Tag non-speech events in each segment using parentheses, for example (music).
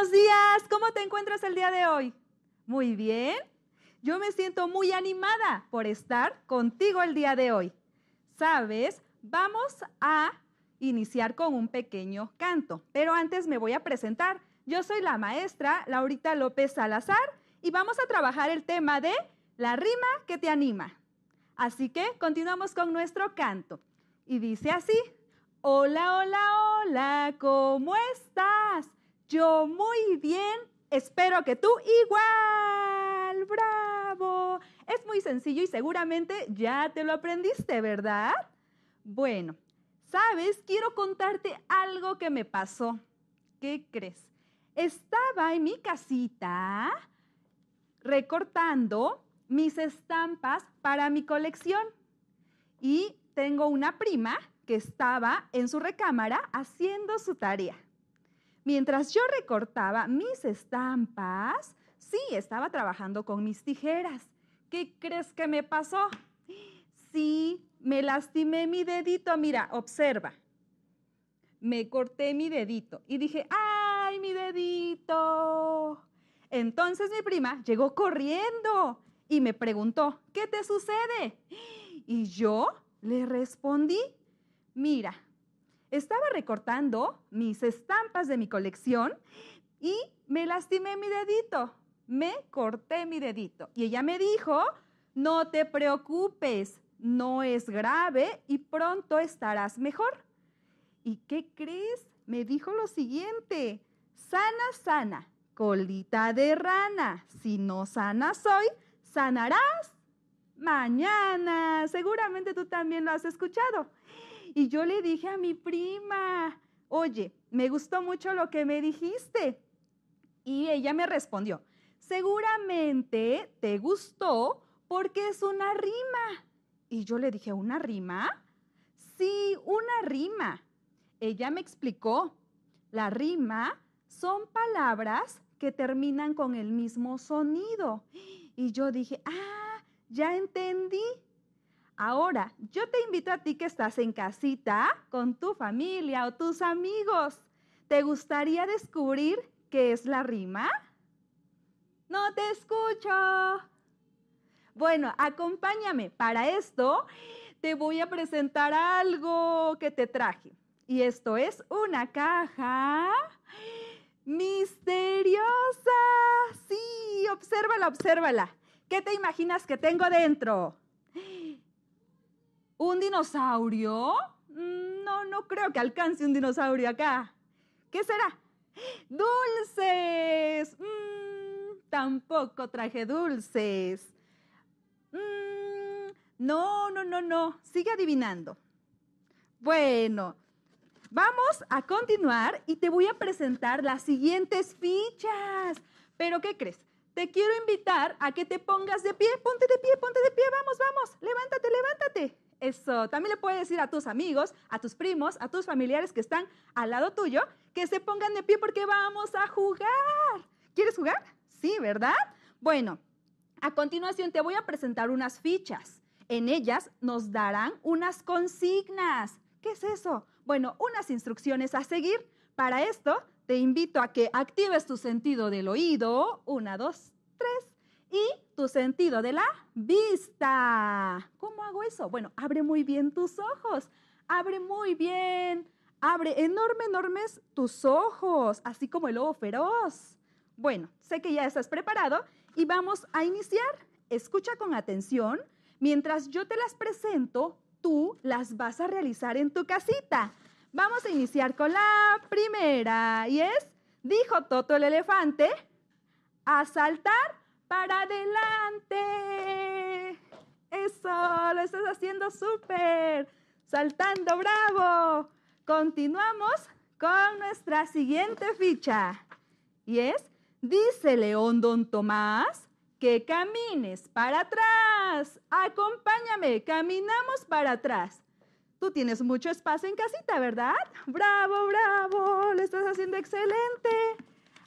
buenos días. ¿Cómo te encuentras el día de hoy? Muy bien. Yo me siento muy animada por estar contigo el día de hoy. Sabes, vamos a iniciar con un pequeño canto, pero antes me voy a presentar. Yo soy la maestra Laurita López Salazar y vamos a trabajar el tema de la rima que te anima. Así que continuamos con nuestro canto. Y dice así, hola, hola, hola, ¿cómo estás? Yo muy bien, espero que tú igual. ¡Bravo! Es muy sencillo y seguramente ya te lo aprendiste, ¿verdad? Bueno, ¿sabes? Quiero contarte algo que me pasó. ¿Qué crees? Estaba en mi casita recortando mis estampas para mi colección y tengo una prima que estaba en su recámara haciendo su tarea. Mientras yo recortaba mis estampas, sí, estaba trabajando con mis tijeras. ¿Qué crees que me pasó? Sí, me lastimé mi dedito. Mira, observa. Me corté mi dedito y dije, ¡ay, mi dedito! Entonces mi prima llegó corriendo y me preguntó, ¿qué te sucede? Y yo le respondí, mira, estaba recortando mis estampas de mi colección y me lastimé mi dedito, me corté mi dedito. Y ella me dijo, no te preocupes, no es grave y pronto estarás mejor. ¿Y qué crees? Me dijo lo siguiente, sana, sana, colita de rana, si no sanas hoy, sanarás mañana. Seguramente tú también lo has escuchado y yo le dije a mi prima, oye, me gustó mucho lo que me dijiste. Y ella me respondió, seguramente te gustó porque es una rima. Y yo le dije, ¿una rima? Sí, una rima. Ella me explicó, la rima son palabras que terminan con el mismo sonido. Y yo dije, ah, ya entendí. Ahora, yo te invito a ti que estás en casita con tu familia o tus amigos. ¿Te gustaría descubrir qué es la rima? No te escucho. Bueno, acompáñame. Para esto te voy a presentar algo que te traje. Y esto es una caja misteriosa. Sí, obsérvala, obsérvala. ¿Qué te imaginas que tengo dentro? ¿Un dinosaurio? Mm, no, no creo que alcance un dinosaurio acá. ¿Qué será? ¡Dulces! Mm, tampoco traje dulces. Mm, no, no, no, no. Sigue adivinando. Bueno, vamos a continuar y te voy a presentar las siguientes fichas. Pero, ¿qué crees? Te quiero invitar a que te pongas de pie. Ponte de pie, ponte de pie. Vamos, vamos. Levántate, levántate. Eso, también le puedes decir a tus amigos, a tus primos, a tus familiares que están al lado tuyo, que se pongan de pie porque vamos a jugar. ¿Quieres jugar? Sí, ¿verdad? Bueno, a continuación te voy a presentar unas fichas. En ellas nos darán unas consignas. ¿Qué es eso? Bueno, unas instrucciones a seguir. Para esto, te invito a que actives tu sentido del oído. Una, dos, tres y tu sentido de la vista. ¿Cómo hago eso? Bueno, abre muy bien tus ojos. Abre muy bien. Abre enorme, enormes tus ojos, así como el lobo feroz. Bueno, sé que ya estás preparado y vamos a iniciar. Escucha con atención. Mientras yo te las presento, tú las vas a realizar en tu casita. Vamos a iniciar con la primera y es, dijo Toto el elefante, a saltar para adelante. Eso, lo estás haciendo súper. Saltando, bravo. Continuamos con nuestra siguiente ficha. Y es, dice León Don Tomás, que camines para atrás. Acompáñame, caminamos para atrás. Tú tienes mucho espacio en casita, ¿verdad? Bravo, bravo, lo estás haciendo excelente.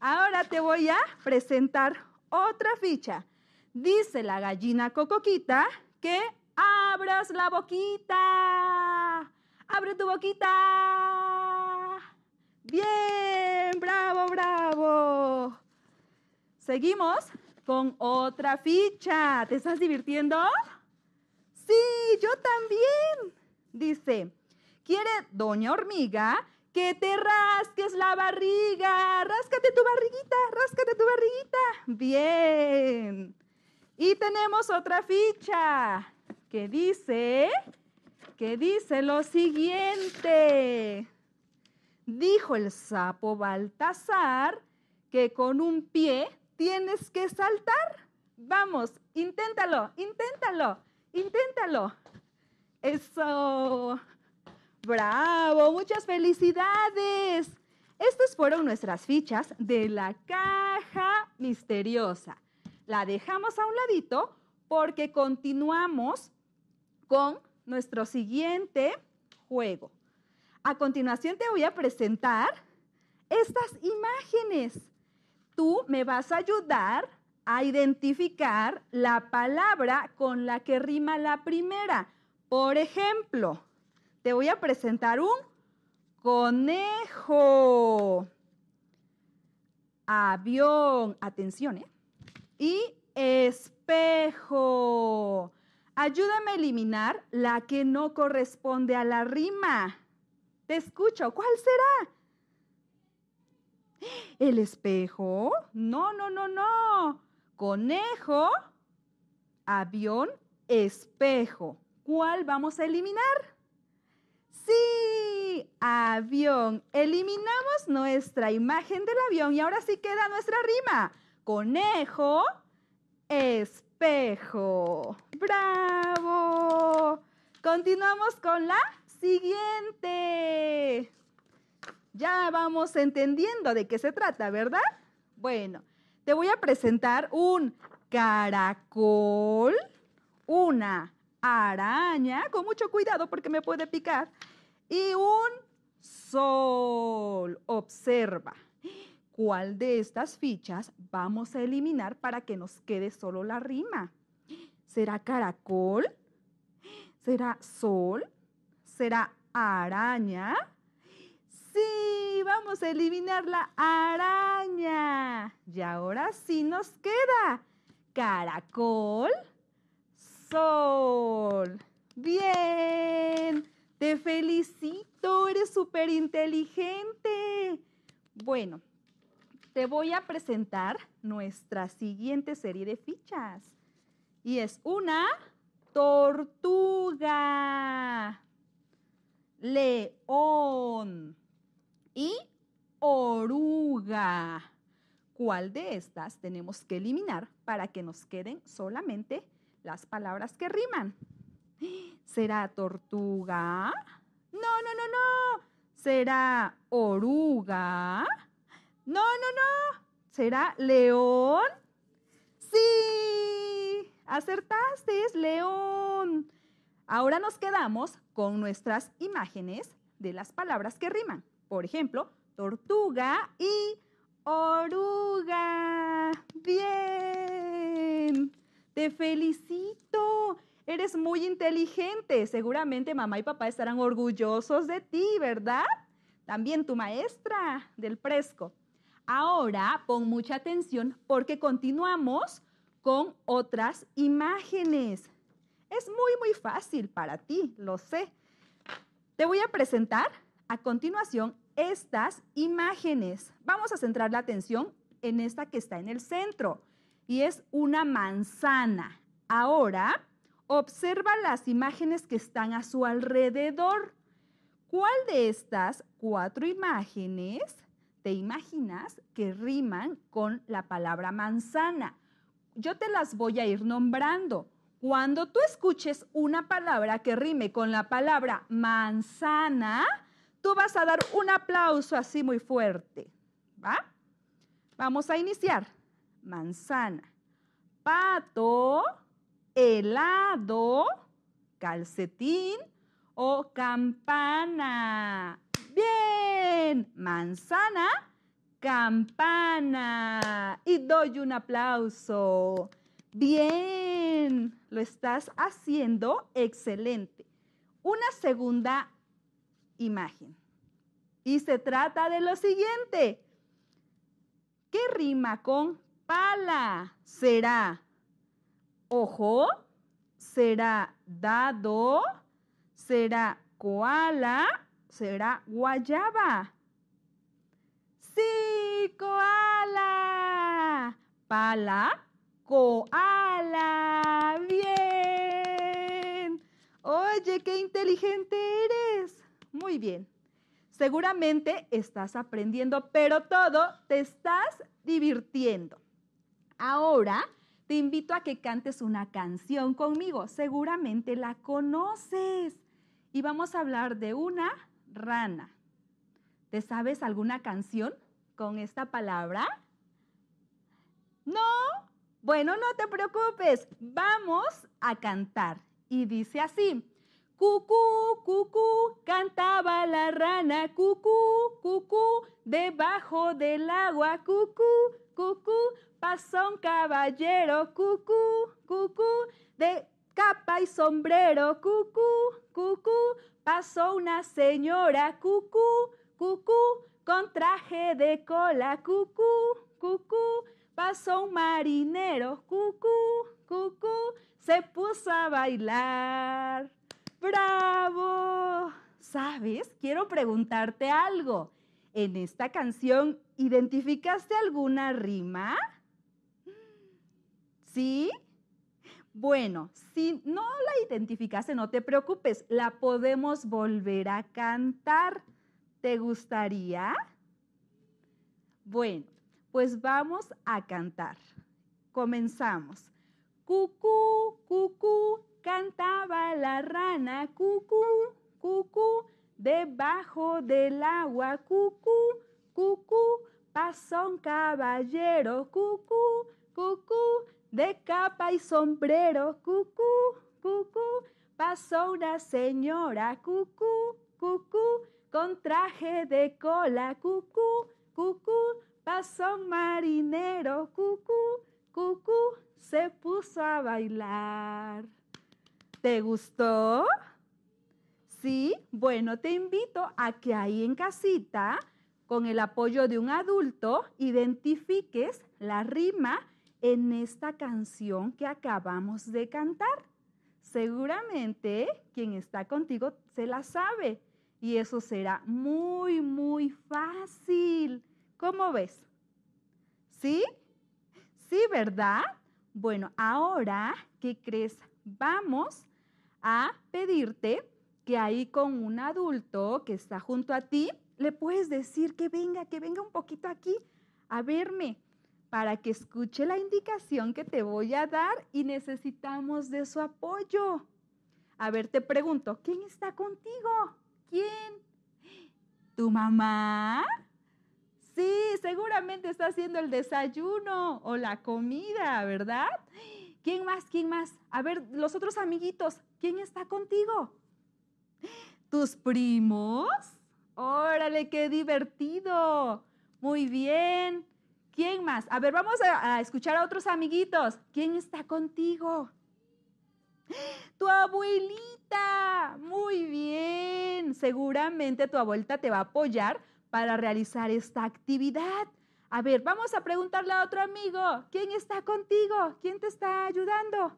Ahora te voy a presentar otra ficha. Dice la gallina cocoquita que abras la boquita. Abre tu boquita. Bien, bravo, bravo. Seguimos con otra ficha. ¿Te estás divirtiendo? Sí, yo también. Dice, quiere doña hormiga que te rasques la barriga. Ráscate tu barriguita, ráscate tu barriguita. Bien. Y tenemos otra ficha que dice, que dice lo siguiente. Dijo el sapo Baltasar que con un pie tienes que saltar. Vamos, inténtalo, inténtalo, inténtalo. Eso. Bravo, muchas felicidades. Estas fueron nuestras fichas de la casa misteriosa. La dejamos a un ladito porque continuamos con nuestro siguiente juego. A continuación te voy a presentar estas imágenes. Tú me vas a ayudar a identificar la palabra con la que rima la primera. Por ejemplo, te voy a presentar un conejo avión, atención, ¿eh? Y espejo. Ayúdame a eliminar la que no corresponde a la rima. Te escucho, ¿cuál será? ¿El espejo? No, no, no, no. Conejo, avión, espejo. ¿Cuál vamos a eliminar? Sí, avión. Eliminamos nuestra imagen del avión y ahora sí queda nuestra rima. Conejo, espejo. Bravo. Continuamos con la siguiente. Ya vamos entendiendo de qué se trata, ¿verdad? Bueno, te voy a presentar un caracol, una araña, con mucho cuidado porque me puede picar, y un sol. Observa cuál de estas fichas vamos a eliminar para que nos quede solo la rima. ¿Será caracol? ¿Será sol? ¿Será araña? Sí, vamos a eliminar la araña. Y ahora sí nos queda caracol, sol. Bien. Te felicito, eres súper inteligente. Bueno, te voy a presentar nuestra siguiente serie de fichas. Y es una tortuga, león y oruga. ¿Cuál de estas tenemos que eliminar para que nos queden solamente las palabras que riman? ¿Será tortuga? No, no, no, no. ¿Será oruga? No, no, no. ¿Será león? Sí, acertaste, es león. Ahora nos quedamos con nuestras imágenes de las palabras que riman. Por ejemplo, tortuga y oruga. Bien, te felicito. Eres muy inteligente. Seguramente mamá y papá estarán orgullosos de ti, ¿verdad? También tu maestra del fresco. Ahora pon mucha atención porque continuamos con otras imágenes. Es muy, muy fácil para ti, lo sé. Te voy a presentar a continuación estas imágenes. Vamos a centrar la atención en esta que está en el centro y es una manzana. Ahora Observa las imágenes que están a su alrededor. ¿Cuál de estas cuatro imágenes te imaginas que riman con la palabra manzana? Yo te las voy a ir nombrando. Cuando tú escuches una palabra que rime con la palabra manzana, tú vas a dar un aplauso así muy fuerte. ¿Va? Vamos a iniciar. Manzana. Pato helado, calcetín o campana. Bien, manzana, campana. Y doy un aplauso. Bien, lo estás haciendo excelente. Una segunda imagen. Y se trata de lo siguiente. ¿Qué rima con pala? Será ojo, será dado, será koala, será guayaba. Sí, koala. Pala, koala. Bien. Oye, qué inteligente eres. Muy bien. Seguramente estás aprendiendo, pero todo te estás divirtiendo. Ahora te invito a que cantes una canción conmigo. Seguramente la conoces. Y vamos a hablar de una rana. ¿Te sabes alguna canción con esta palabra? No. Bueno, no te preocupes. Vamos a cantar. Y dice así. Cucú, cucú, cantaba la rana, cucú, cucú, debajo del agua, cucú, cucú, pasó un caballero, cucú, cucú, de capa y sombrero, cucú, cucú, pasó una señora, cucú, cucú, con traje de cola, cucú, cucú, pasó un marinero, cucú, cucú, se puso a bailar. ¡Bravo! ¿Sabes? Quiero preguntarte algo en esta canción, ¿identificaste alguna rima? (gasps) ¿Sí? Bueno, si no la identificaste, no te preocupes, la podemos volver a cantar. ¿Te gustaría? Bueno, pues vamos a cantar. Comenzamos. Cucú, cucú, cantaba la rana, cucú, cucú debajo del agua, cucú, cucú, pasó un caballero, cucú, cucú, de capa y sombrero, cucú, cucú, pasó una señora, cucú, cucú, con traje de cola, cucú, cucú, pasó un marinero, cucú, cucú, se puso a bailar. ¿Te gustó? ¿Sí? Bueno, te invito a que ahí en casita, con el apoyo de un adulto, identifiques la rima en esta canción que acabamos de cantar. Seguramente quien está contigo se la sabe y eso será muy, muy fácil. ¿Cómo ves? ¿Sí? ¿Sí, verdad? Bueno, ahora, ¿qué crees? Vamos a pedirte y ahí con un adulto que está junto a ti, le puedes decir que venga, que venga un poquito aquí a verme para que escuche la indicación que te voy a dar y necesitamos de su apoyo. A ver, te pregunto, ¿quién está contigo? ¿Quién? ¿Tu mamá? Sí, seguramente está haciendo el desayuno o la comida, ¿verdad? ¿Quién más? ¿Quién más? A ver, los otros amiguitos, ¿quién está contigo? ¿Tus primos? Órale, qué divertido. Muy bien. ¿Quién más? A ver, vamos a, escuchar a otros amiguitos. ¿Quién está contigo? Tu abuelita. Muy bien. Seguramente tu abuelita te va a apoyar para realizar esta actividad. A ver, vamos a preguntarle a otro amigo, ¿quién está contigo? ¿Quién te está ayudando?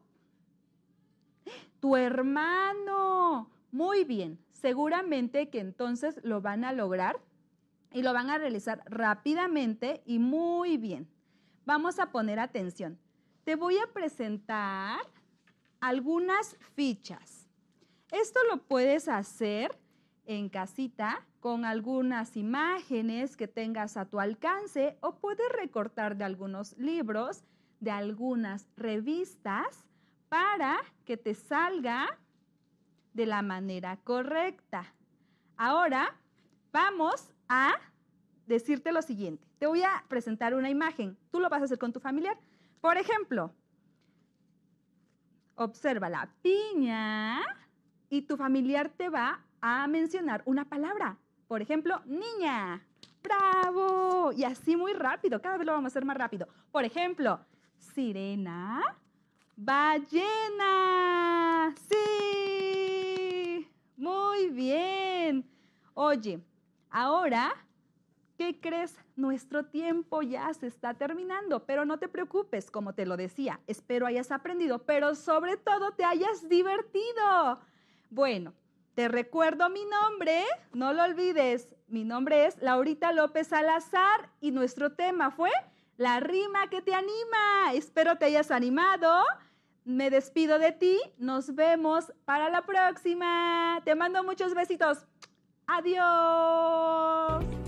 Tu hermano. Muy bien seguramente que entonces lo van a lograr y lo van a realizar rápidamente y muy bien. Vamos a poner atención. Te voy a presentar algunas fichas. Esto lo puedes hacer en casita con algunas imágenes que tengas a tu alcance o puedes recortar de algunos libros, de algunas revistas para que te salga de la manera correcta. Ahora vamos a decirte lo siguiente. Te voy a presentar una imagen. Tú lo vas a hacer con tu familiar. Por ejemplo, observa la piña y tu familiar te va a mencionar una palabra. Por ejemplo, niña. ¡Bravo! Y así muy rápido. Cada vez lo vamos a hacer más rápido. Por ejemplo, sirena, ballena. Sí. Muy bien. Oye, ahora, ¿qué crees? Nuestro tiempo ya se está terminando, pero no te preocupes, como te lo decía, espero hayas aprendido, pero sobre todo te hayas divertido. Bueno, te recuerdo mi nombre, no lo olvides, mi nombre es Laurita López Salazar y nuestro tema fue la rima que te anima. Espero te hayas animado. Me despido de ti. Nos vemos para la próxima. Te mando muchos besitos. Adiós.